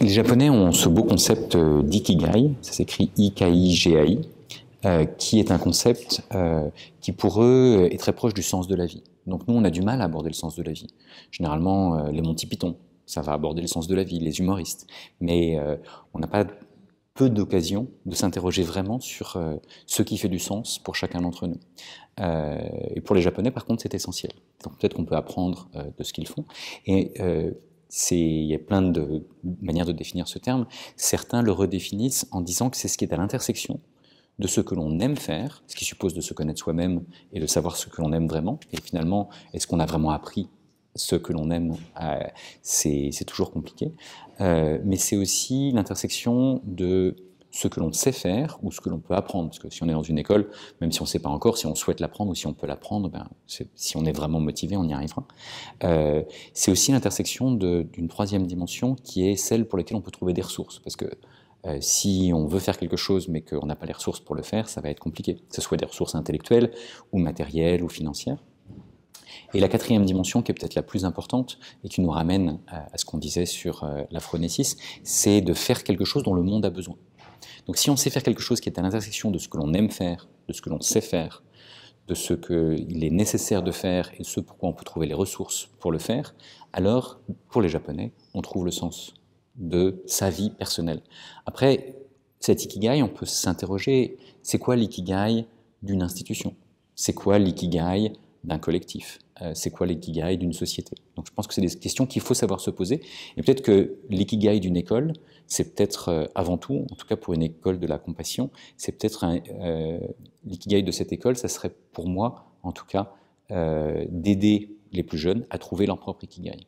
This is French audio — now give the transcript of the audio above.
les Japonais ont ce beau concept euh, d'ikigai, ça s'écrit I-K-I-G-A-I, euh, qui est un concept euh, qui pour eux est très proche du sens de la vie. Donc nous, on a du mal à aborder le sens de la vie. Généralement, les Monty Python, ça va aborder le sens de la vie, les humoristes. Mais on n'a pas peu d'occasions de s'interroger vraiment sur ce qui fait du sens pour chacun d'entre nous. et pour les Japonais, par contre, c'est essentiel. Donc peut-être qu'on peut apprendre de ce qu'ils font. Et il y a plein de manières de définir ce terme. Certains le redéfinissent en disant que c'est ce qui est à l'intersection de ce que l'on aime faire, ce qui suppose de se connaître soi-même et de savoir ce que l'on aime vraiment. Et finalement, est-ce qu'on a vraiment appris ce que l'on aime euh, C'est toujours compliqué. Euh, mais c'est aussi l'intersection de ce que l'on sait faire ou ce que l'on peut apprendre. Parce que si on est dans une école, même si on ne sait pas encore, si on souhaite l'apprendre ou si on peut l'apprendre, ben, si on est vraiment motivé, on y arrivera. Euh, c'est aussi l'intersection d'une troisième dimension qui est celle pour laquelle on peut trouver des ressources. Parce que euh, si on veut faire quelque chose mais qu'on n'a pas les ressources pour le faire, ça va être compliqué, que ce soit des ressources intellectuelles ou matérielles ou financières. Et la quatrième dimension, qui est peut-être la plus importante, et qui nous ramène euh, à, ce qu'on disait sur la l'Aphronesis, c'est de faire quelque chose dont le monde a besoin. Donc si on sait faire quelque chose qui est à l'intersection de ce que l'on aime faire, de ce que l'on sait faire, de ce qu'il est nécessaire de faire et de ce pourquoi on peut trouver les ressources pour le faire, alors pour les Japonais, on trouve le sens de sa vie personnelle. Après, cet ikigai, on peut s'interroger, c'est quoi l'ikigai d'une institution C'est quoi l'ikigai d'un collectif euh, C'est quoi l'ikigai d'une société Donc je pense que c'est des questions qu'il faut savoir se poser. Et peut-être que l'ikigai d'une école, c'est peut-être euh, avant tout, en tout cas pour une école de la compassion, c'est peut-être euh, l'ikigai de cette école, ça serait pour moi, en tout cas, euh, d'aider les plus jeunes à trouver leur propre ikigai.